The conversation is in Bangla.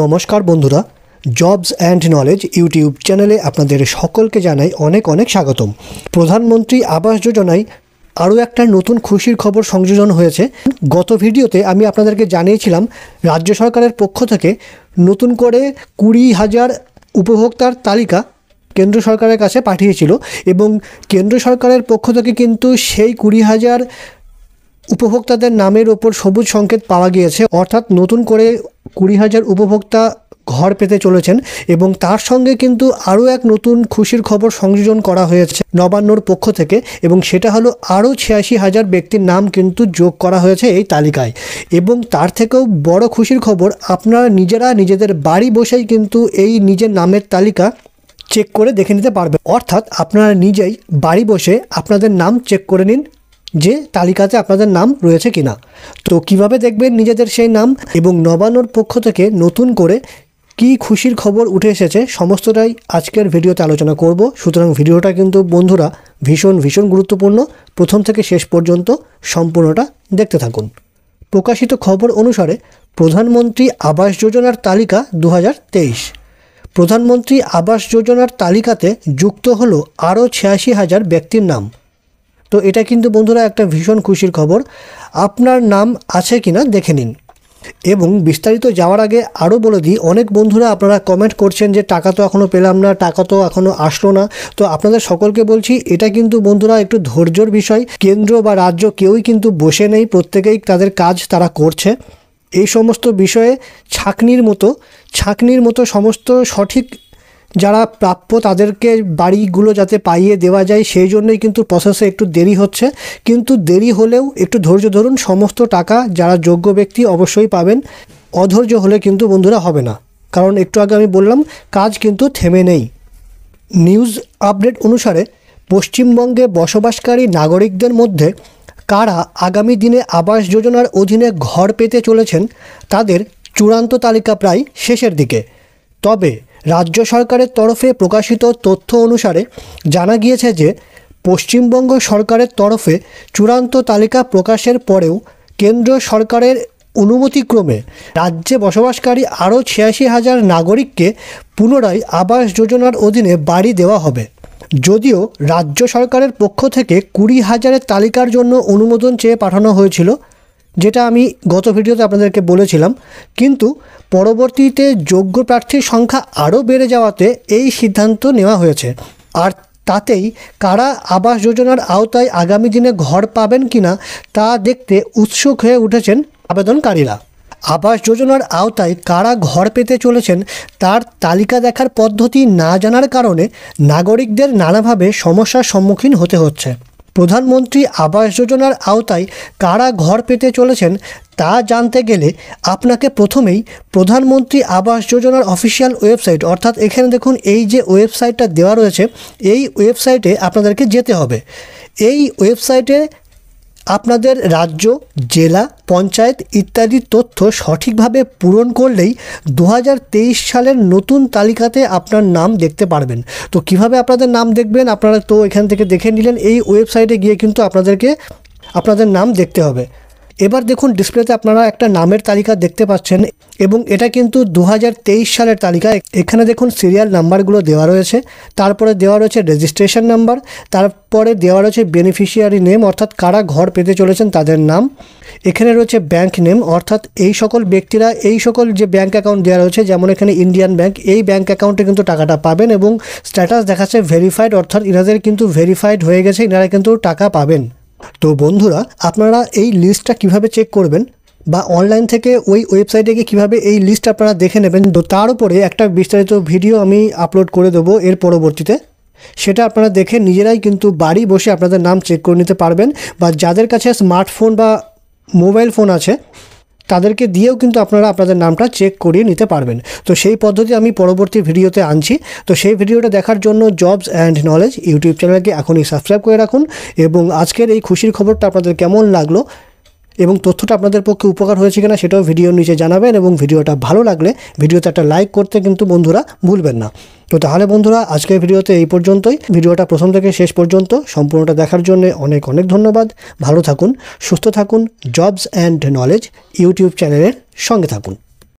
নমস্কার বন্ধুরা জবস অ্যান্ড নলেজ ইউটিউব চ্যানেলে আপনাদের সকলকে জানাই অনেক অনেক স্বাগতম প্রধানমন্ত্রী আবাস যোজনায় আরও একটা নতুন খুশির খবর সংযোজন হয়েছে গত ভিডিওতে আমি আপনাদেরকে জানিয়েছিলাম রাজ্য সরকারের পক্ষ থেকে নতুন করে কুড়ি হাজার উপভোক্তার তালিকা কেন্দ্র সরকারের কাছে পাঠিয়েছিল এবং কেন্দ্র সরকারের পক্ষ থেকে কিন্তু সেই কুড়ি হাজার উপভোক্তাদের নামের ওপর সবুজ সংকেত পাওয়া গিয়েছে অর্থাৎ নতুন করে কুড়ি হাজার উপভোক্তা ঘর পেতে চলেছেন এবং তার সঙ্গে কিন্তু আরও এক নতুন খুশির খবর সংযোজন করা হয়েছে নবান্নর পক্ষ থেকে এবং সেটা হলো আরও ছিয়াশি হাজার ব্যক্তির নাম কিন্তু যোগ করা হয়েছে এই তালিকায় এবং তার থেকেও বড় খুশির খবর আপনারা নিজেরা নিজেদের বাড়ি বসেই কিন্তু এই নিজের নামের তালিকা চেক করে দেখে নিতে পারবেন অর্থাৎ আপনারা নিজেই বাড়ি বসে আপনাদের নাম চেক করে নিন যে তালিকাতে আপনাদের নাম রয়েছে কিনা তো কিভাবে দেখবেন নিজেদের সেই নাম এবং নবান্নর পক্ষ থেকে নতুন করে কি খুশির খবর উঠে এসেছে সমস্তটাই আজকের ভিডিওতে আলোচনা করব সুতরাং ভিডিওটা কিন্তু বন্ধুরা ভীষণ ভীষণ গুরুত্বপূর্ণ প্রথম থেকে শেষ পর্যন্ত সম্পূর্ণটা দেখতে থাকুন প্রকাশিত খবর অনুসারে প্রধানমন্ত্রী আবাস যোজনার তালিকা দু প্রধানমন্ত্রী আবাস যোজনার তালিকাতে যুক্ত হলো আরও ছিয়াশি হাজার ব্যক্তির নাম তো এটা কিন্তু বন্ধুরা একটা ভীষণ খুশির খবর আপনার নাম আছে কি না দেখে নিন এবং বিস্তারিত যাওয়ার আগে আরও বলে দিই অনেক বন্ধুরা আপনারা কমেন্ট করছেন যে টাকা তো এখনও পেলাম না টাকা তো এখনও আসলো না তো আপনাদের সকলকে বলছি এটা কিন্তু বন্ধুরা একটু ধৈর্যর বিষয় কেন্দ্র বা রাজ্য কেউই কিন্তু বসে নেই প্রত্যেকেই তাদের কাজ তারা করছে এই সমস্ত বিষয়ে ছাকনির মতো ছাকনির মতো সমস্ত সঠিক যারা প্রাপ্য তাদেরকে বাড়িগুলো যাতে পাইয়ে দেওয়া যায় সেই জন্যই কিন্তু প্রসেসে একটু দেরি হচ্ছে কিন্তু দেরি হলেও একটু ধৈর্য ধরুন সমস্ত টাকা যারা যোগ্য ব্যক্তি অবশ্যই পাবেন অধৈর্য হলে কিন্তু বন্ধুরা হবে না কারণ একটু আগে আমি বললাম কাজ কিন্তু থেমে নেই নিউজ আপডেট অনুসারে পশ্চিমবঙ্গে বসবাসকারী নাগরিকদের মধ্যে কারা আগামী দিনে আবাস যোজনার অধীনে ঘর পেতে চলেছেন তাদের চূড়ান্ত তালিকা প্রায় শেষের দিকে তবে রাজ্য সরকারের তরফে প্রকাশিত তথ্য অনুসারে জানা গিয়েছে যে পশ্চিমবঙ্গ সরকারের তরফে চূড়ান্ত তালিকা প্রকাশের পরেও কেন্দ্র সরকারের অনুমতিক্রমে রাজ্যে বসবাসকারী আরও ছিয়াশি হাজার নাগরিককে পুনরায় আবাস যোজনার অধীনে বাড়ি দেওয়া হবে যদিও রাজ্য সরকারের পক্ষ থেকে কুড়ি হাজারের তালিকার জন্য অনুমোদন চেয়ে পাঠানো হয়েছিল যেটা আমি গত ভিডিওতে আপনাদেরকে বলেছিলাম কিন্তু পরবর্তীতে যোগ্য প্রার্থীর সংখ্যা আরও বেড়ে যাওয়াতে এই সিদ্ধান্ত নেওয়া হয়েছে আর তাতেই কারা আবাস যোজনার আওতায় আগামী দিনে ঘর পাবেন কিনা তা দেখতে উৎসুক হয়ে উঠেছেন আবেদনকারীরা আবাস যোজনার আওতায় কারা ঘর পেতে চলেছেন তার তালিকা দেখার পদ্ধতি না জানার কারণে নাগরিকদের নানাভাবে সমস্যার সম্মুখীন হতে হচ্ছে প্রধানমন্ত্রী আবাস যোজনার আওতায় কারা ঘর পেতে চলেছেন তা জানতে গেলে আপনাকে প্রথমেই প্রধানমন্ত্রী আবাস যোজনার অফিসিয়াল ওয়েবসাইট অর্থাৎ এখানে দেখুন এই যে ওয়েবসাইটটা দেওয়া রয়েছে এই ওয়েবসাইটে আপনাদেরকে যেতে হবে এই ওয়েবসাইটে আপনাদের রাজ্য জেলা পঞ্চায়েত ইত্যাদি তথ্য সঠিকভাবে পূরণ করলেই দু সালের নতুন তালিকাতে আপনার নাম দেখতে পারবেন তো কিভাবে আপনাদের নাম দেখবেন আপনারা তো এখান থেকে দেখে নিলেন এই ওয়েবসাইটে গিয়ে কিন্তু আপনাদেরকে আপনাদের নাম দেখতে হবে এবার দেখুন ডিসপ্লেতে আপনারা একটা নামের তালিকা দেখতে পাচ্ছেন এবং এটা কিন্তু দু সালের তালিকা এখানে দেখুন সিরিয়াল নাম্বারগুলো দেওয়া রয়েছে তারপরে দেওয়া রয়েছে রেজিস্ট্রেশন নাম্বার তারপরে দেওয়া রয়েছে বেনিফিশিয়ারি নেম অর্থাৎ কারা ঘর পেতে চলেছেন তাদের নাম এখানে রয়েছে ব্যাংক নেম অর্থাৎ এই সকল ব্যক্তিরা এই সকল যে ব্যাংক অ্যাকাউন্ট দেওয়া রয়েছে যেমন এখানে ইন্ডিয়ান ব্যাংক এই ব্যাংক অ্যাকাউন্টে কিন্তু টাকাটা পাবেন এবং স্ট্যাটাস দেখাচ্ছে ভেরিফাইড অর্থাৎ এনাদের কিন্তু ভেরিফাইড হয়ে গেছে এনারা কিন্তু টাকা পাবেন তো বন্ধুরা আপনারা এই লিস্টটা কিভাবে চেক করবেন বা অনলাইন থেকে ওই ওয়েবসাইটে গিয়ে কীভাবে এই লিস্ট আপনারা দেখে নেবেন তো তার উপরে একটা বিস্তারিত ভিডিও আমি আপলোড করে দেবো এর পরবর্তীতে সেটা আপনারা দেখে নিজেরাই কিন্তু বাড়ি বসে আপনাদের নাম চেক করে নিতে পারবেন বা যাদের কাছে স্মার্টফোন বা মোবাইল ফোন আছে তাদেরকে দিয়েও কিন্তু আপনারা আপনাদের নামটা চেক করিয়ে নিতে পারবেন তো সেই পদ্ধতি আমি পরবর্তী ভিডিওতে আনছি তো সেই ভিডিওটা দেখার জন্য জবস অ্যান্ড নলেজ ইউটিউব চ্যানেলকে এখনই সাবস্ক্রাইব করে রাখুন এবং আজকের এই খুশির খবরটা আপনাদের কেমন লাগলো এবং তথ্যটা আপনাদের পক্ষে উপকার হয়েছে কিনা সেটাও ভিডিওর নিচে জানাবেন এবং ভিডিওটা ভালো লাগলে ভিডিওতে একটা লাইক করতে কিন্তু বন্ধুরা ভুলবেন না তো তাহলে বন্ধুরা আজকের ভিডিওতে এই পর্যন্তই ভিডিওটা প্রথম থেকে শেষ পর্যন্ত সম্পূর্ণটা দেখার জন্য অনেক অনেক ধন্যবাদ ভালো থাকুন সুস্থ থাকুন জবস অ্যান্ড নলেজ ইউটিউব চ্যানেলের সঙ্গে থাকুন